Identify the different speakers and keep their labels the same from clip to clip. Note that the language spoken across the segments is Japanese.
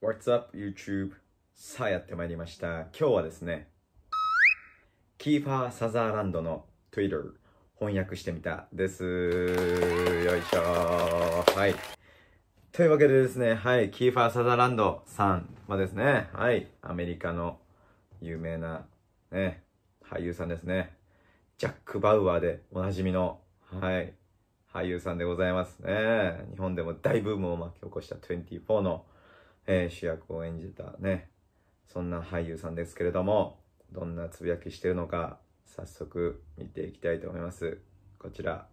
Speaker 1: What's up YouTube? さあやってまいりました。今日はですね、キーァー・サザーランドの Twitter 翻訳してみたです。よいしょはい。というわけでですね、はい、キーファー・サザーランドさんはですね、はい、アメリカの有名な、ね、俳優さんですね。ジャック・バウアーでおなじみの、はい、俳優さんでございますね。日本でも大ブームを巻き起こした24のえー、主役を演じたね、そんな俳優さんですけれども、どんなつぶやきしてるのか、早速見ていきたいと思います。こちら。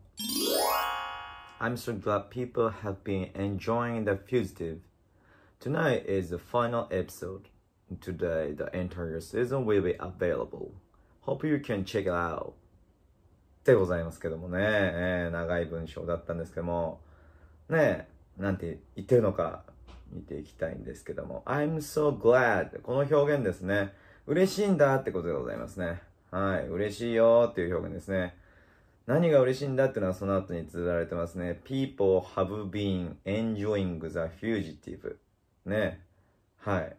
Speaker 1: I'm so glad people have been enjoying The Fugitive. Tonight is the final episode. Today, the entire season will be available. Hope you can check it out. でございますけどもね、えー、長い文章だったんですけども、ねえ、なんて言ってるのか見ていきたいんですけども、I'm so glad この表現ですね。嬉しいんだってことでございますね。はい、嬉しいよっていう表現ですね。何が嬉しいんだっていうのはその後に綴られてますね。People have been enjoying the fugitive. ね。はい。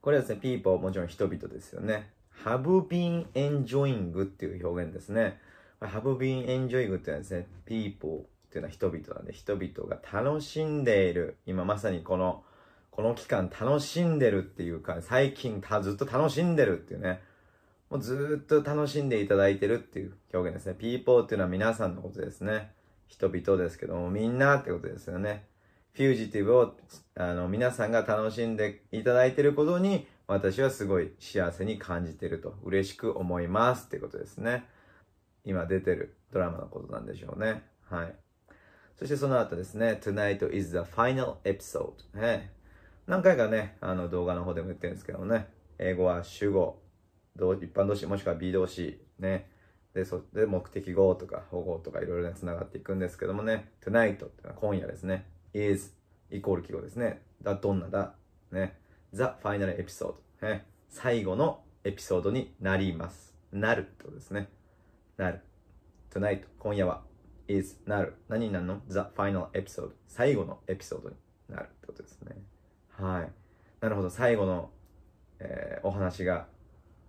Speaker 1: これですね、people もちろん人々ですよね。have been enjoying っていう表現ですね。have been enjoying っていうのはですね、people っていうのは人々なんで、人々が楽しんでいる。今まさにこの、この期間楽しんでるっていうか、最近たずっと楽しんでるっていうね。もうずっと楽しんでいただいてるっていう表現ですね。people っていうのは皆さんのことですね。人々ですけども、みんなってことですよね。フュージティブを、あの、皆さんが楽しんでいただいてることに、私はすごい幸せに感じてると、嬉しく思いますってことですね。今出てるドラマのことなんでしょうね。はい。そしてその後ですね、Tonight is the final episode、ね。何回かね、あの動画の方でも言ってるんですけどもね、英語は主語、一般動詞もしくは B 動詞、ね。で、そで目的語とか保護とかいろいろね、繋がっていくんですけどもね、tonight ってのは今夜ですね。is イコール記号ですね。だ、どんなだ。ね。the final episode、ね。最後のエピソードになります。なるってことですね。なる。tonight 今夜は is なる。何になるの ?the final episode。最後のエピソードになるってことですね。はい。なるほど。最後の、えー、お話が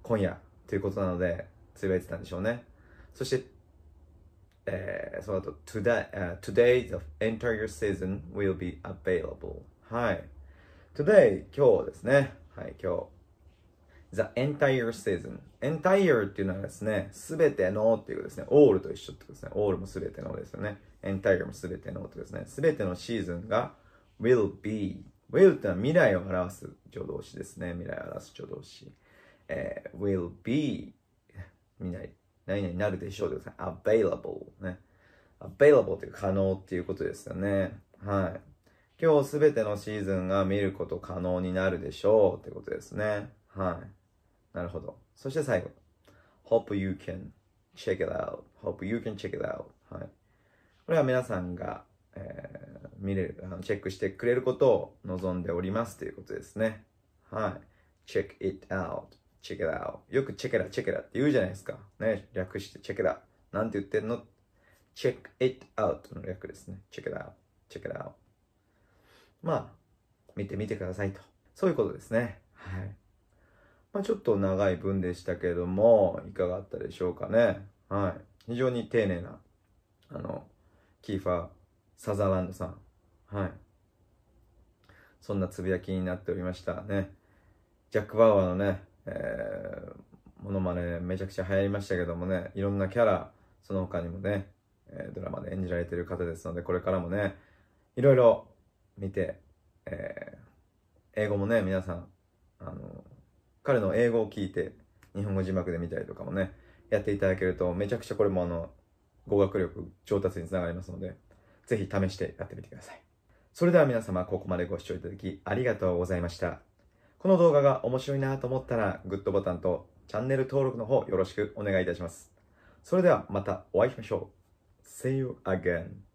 Speaker 1: 今夜ということなので、つぶやいてたんでしょうね。そして、えー、その後、today,、uh, today the entire season will be available. はい。today 今日ですね。はい、今日。the entire season. entire っていうのはですね、すべてのっていうことですね。all と一緒ってことですね。all もすべてのですよね。entire もすべてのってことですね。すべてのシーズンが will be。will ってのは未来を表す助動詞ですね。未来を表す助動詞。えー、will be 未来、何々になるでしょうですね。available ね。available という可能っていうことですよね。はい。今日すべてのシーズンが見ること可能になるでしょうってことですね。はい。なるほど。そして最後。Hope you can check it out.Hope you can check it out. はい。これは皆さんが、えー、見れるあの、チェックしてくれることを望んでおりますということですね。はい。check it out. check it out. よくチェケラチェケラって言うじゃないですか。ね。略してチェケラ。なんて言ってんの ?check it out の略ですね。check it out. check it out. まあ、見てみてくださいと。そういうことですね。はい。まあ、ちょっと長い文でしたけども、いかがあったでしょうかね。はい。非常に丁寧な、あの、キーファー・サザーランドさん。はい。そんなつぶやきになっておりましたね。ジャック・バウアーのね、えー、モノマめちゃくちゃ流行りましたけどもね、いろんなキャラ、その他にもね、えドラマで演じられてる方ですので、これからもね、いろいろ見て、えー、英語もね、皆さん、あの彼の英語を聞いて、日本語字幕で見たりとかもね、やっていただけると、めちゃくちゃこれもあの、語学力上達につながりますので、ぜひ試してやってみてください。それでは皆様、ここまでご視聴いただきありがとうございました。この動画が面白いなと思ったら、グッドボタンとチャンネル登録の方よろしくお願いいたします。それではまたお会いしましょう。See you again.